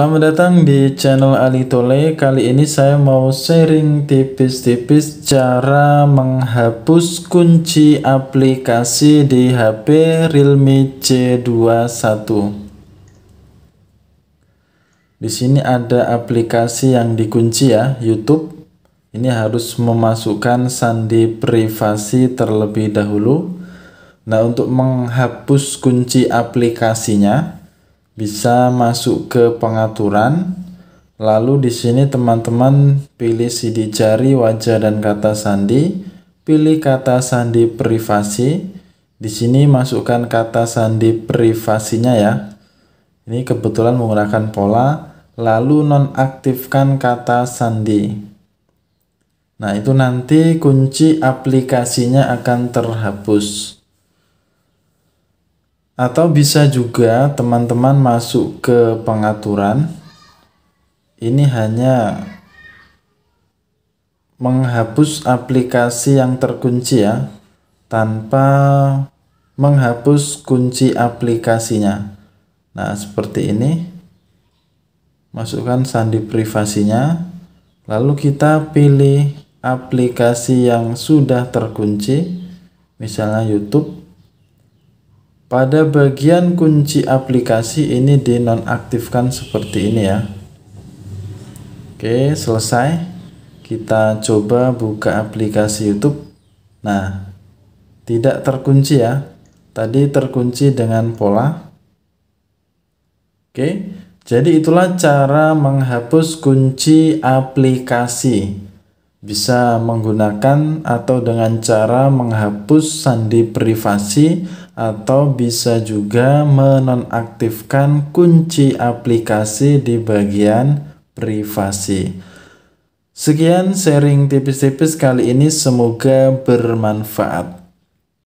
Selamat datang di channel Ali Tole. Kali ini saya mau sharing tipis-tipis cara menghapus kunci aplikasi di HP Realme C21. Di sini ada aplikasi yang dikunci ya, YouTube. Ini harus memasukkan sandi privasi terlebih dahulu. Nah, untuk menghapus kunci aplikasinya, bisa masuk ke pengaturan lalu di sini teman-teman pilih sidik jari wajah dan kata sandi pilih kata sandi privasi di sini masukkan kata sandi privasinya ya ini kebetulan menggunakan pola lalu nonaktifkan kata sandi Nah, itu nanti kunci aplikasinya akan terhapus atau bisa juga teman-teman masuk ke pengaturan ini hanya menghapus aplikasi yang terkunci ya tanpa menghapus kunci aplikasinya nah seperti ini masukkan sandi privasinya lalu kita pilih aplikasi yang sudah terkunci misalnya YouTube pada bagian kunci aplikasi ini dinonaktifkan seperti ini ya Oke selesai kita coba buka aplikasi YouTube nah tidak terkunci ya tadi terkunci dengan pola Oke jadi itulah cara menghapus kunci aplikasi bisa menggunakan atau dengan cara menghapus sandi privasi atau bisa juga menonaktifkan kunci aplikasi di bagian privasi. Sekian sharing tipis-tipis kali ini, semoga bermanfaat.